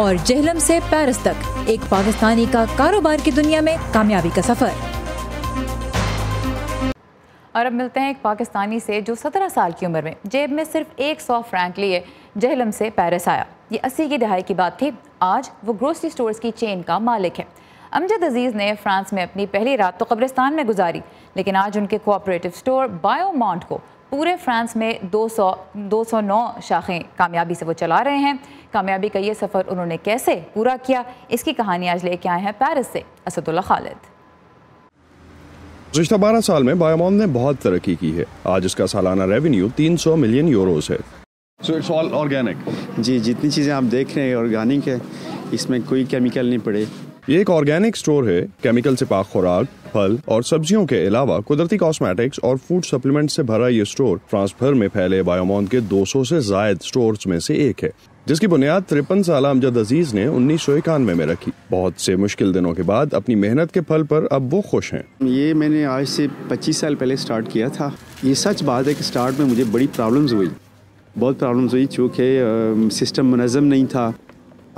और जेहलम से पेरिस तक एक पाकिस्तानी का कारोबार की दुनिया में कामयाबी का सफर और अब मिलते हैं एक पाकिस्तानी से जो 17 साल की उम्र में जेब में सिर्फ एक सौ फ्रैंक लिए जहलम से पेरिस आया ये अस्सी की दहाई की बात थी आज वो ग्रोसरी स्टोर्स की चेन का मालिक है अमजद अजीज़ ने फ्रांस में अपनी पहली रात तो कब्रिस्तान में गुजारी लेकिन आज उनके कोऑपरेटिव स्टोर बायोमाउंट को पूरे फ्रांस में 200 209 शाखें कामयाबी से वो चला रहे हैं कामयाबी का ये सफ़र उन्होंने कैसे पूरा किया इसकी कहानी आज लेके आए हैं पेरिस से असदुल्ला खालिद गुजत बारह साल में बायोमॉन ने बहुत तरक्की की है आज इसका सालाना रेवेन्यू 300 मिलियन यूरोस है सो इट्स ऑल ऑर्गेनिक जी जितनी चीज़ें आप देख रहे हैं ऑर्गेनिक है इसमें कोई केमिकल नहीं पड़े ये एक ऑर्गेनिक स्टोर है केमिकल से पाक खुराक फल और सब्जियों के अलावा कुदरती कॉस्मेटिक्स और फूड सप्लीमेंट से भरा ये स्टोर फ्रांस भर में फैले बायोमोन के 200 से जायद स्टोर में से एक है जिसकी बुनियाद तिरपन साल अमजद अजीज ने उन्नीस सौ इक्यानवे में रखी बहुत से मुश्किल दिनों के बाद अपनी मेहनत के फल पर अब वो खुश हैं ये मैंने आज से 25 साल पहले स्टार्ट किया था ये सच बात है कि स्टार्ट में मुझे बड़ी प्रॉब्लम्स हुई बहुत प्रॉब्लम्स हुई चूँकि सिस्टम मुनज़म नहीं था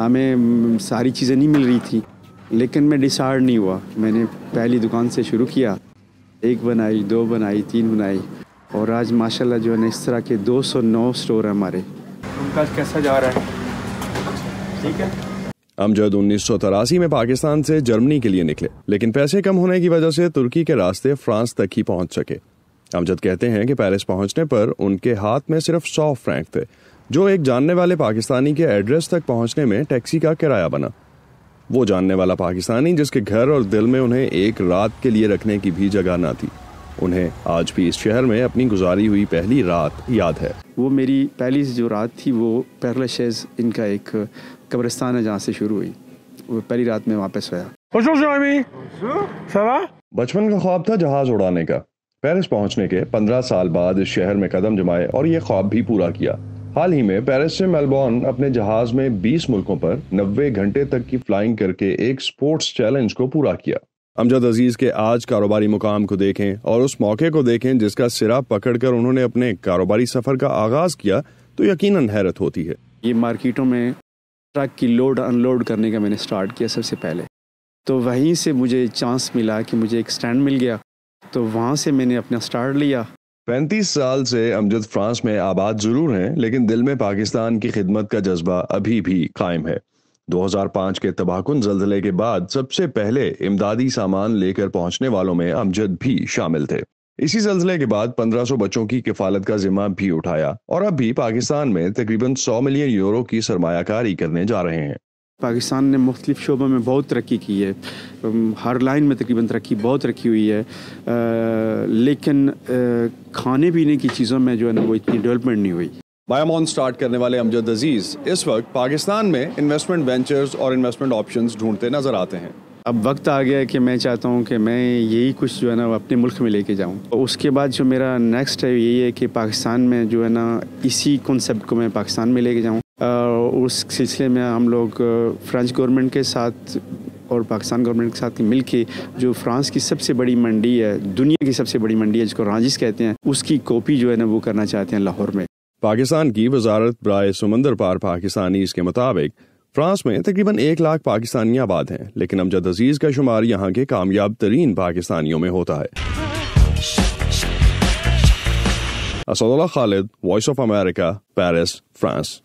हमें सारी चीज़ें नहीं मिल रही थी लेकिन मैं डिसार्ड नहीं हुआ मैंने पहली दुकान से शुरू किया एक बनाई दो बनाई तीन बनाई और आज माशाल्लाह जो है ना इस तरह के 209 स्टोर हैं हमारे उनका कैसा जा रहा है ठीक है अमजद तो उन्नीस में पाकिस्तान से जर्मनी के लिए निकले लेकिन पैसे कम होने की वजह से तुर्की के रास्ते फ्रांस तक ही पहुंच सके अमजद कहते हैं कि पेरिस पहुंचने पर उनके हाथ में सिर्फ सौ फ्रैंक थे जो एक जानने वाले पाकिस्तानी के एड्रेस तक पहुंचने में टैक्सी का किराया बना वो जानने वाला पाकिस्तानी जिसके घर और दिल में उन्हें एक रात के लिए रखने की भी जगह ना थी उन्हें आज भी इस शहर में अपनी गुजारी हुई पहली रात याद है वो मेरी पहली जो रात थी वो पहला शेज इनका एक कब्रिस्तान है जहाँ से शुरू हुई वो पहली रात में वापस आया बचपन का ख्वाब था जहाज उड़ाने का पेरिस पहुंचने के पंद्रह साल बाद इस शहर में कदम जमाए और ये ख्वाब भी पूरा किया हाल ही में पेरिस से मेलबॉर्न अपने जहाज में 20 मुल्कों पर 90 घंटे तक की फ्लाइंग करके एक स्पोर्ट्स चैलेंज को पूरा किया अमजद अजीज के आज कारोबारी मुकाम को देखें और उस मौके को देखें जिसका सिरा पकड़कर उन्होंने अपने कारोबारी सफर का आगाज किया तो यकीनन हैरत होती है ये मार्केटों में ट्रक की लोड अनलोड करने का मैंने स्टार्ट किया सबसे पहले तो वहीं से मुझे चांस मिला कि मुझे एक स्टैंड मिल गया तो वहाँ से मैंने अपना स्टार्ट लिया पैंतीस साल से अमजद फ्रांस में आबाद जरूर हैं लेकिन दिल में पाकिस्तान की खिदमत का जज्बा अभी भी कायम है 2005 के तबाहकुन जल्जले के बाद सबसे पहले इमदादी सामान लेकर पहुंचने वालों में अमजद भी शामिल थे इसी जल्जले के बाद 1500 बच्चों की किफालत का जिम्मा भी उठाया और अब भी पाकिस्तान में तकरीबन 100 मिलियन यूरो की सरमायाकारी करने जा रहे हैं पाकिस्तान ने मुख्तलिफ शोबों में बहुत तरक्की की है हर लाइन में तकरीबन तरक्की बहुत रखी हुई है आ, लेकिन आ, खाने पीने की चीज़ों में जो है ना वो इतनी डेवलपमेंट नहीं हुई बायोमॉन स्टार्ट करने वाले अमजद अजीज़ इस वक्त पाकिस्तान में इन्वेस्टमेंट वेंचर्स और इन्वेस्टमेंट ऑप्शंस ढूंढते नज़र आते हैं अब वक्त आ गया है कि मैं चाहता हूँ कि मैं यही कुछ जो है ना अपने मुल्क में लेके जाऊँ तो उसके बाद जो मेरा नेक्स्ट है यही है कि पाकिस्तान में जो है ना इसी कॉन्सेप्ट को मैं पाकिस्तान में लेके जाऊँ उस सिलसिले में हम लोग फ्रेंच गवर्नमेंट के साथ और पाकिस्तान गवर्नमेंट के साथ मिल के जो फ्रांस की सबसे बड़ी मंडी है दुनिया की सबसे बड़ी मंडी है जिसको रांजिस कहते हैं उसकी कॉपी जो है ना वो करना चाहते हैं लाहौर में पाकिस्तान की वजारत ब्राय समंदर पार पाकिस्तानी इसके मुताबिक फ्रांस में तकरीबन एक लाख पाकिस्तानी आबाद हैं लेकिन अमजद अजीज का शुमार यहाँ के कामयाब तरीन पाकिस्तानियों में होता है Asadullah Khalid Voice of America Paris France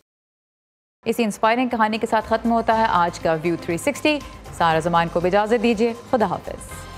इसी इंस्पायरिंग कहानी के साथ खत्म होता है आज का व्यू 360 सारा जमान को इजाजत दीजिए खुदा हाफिज़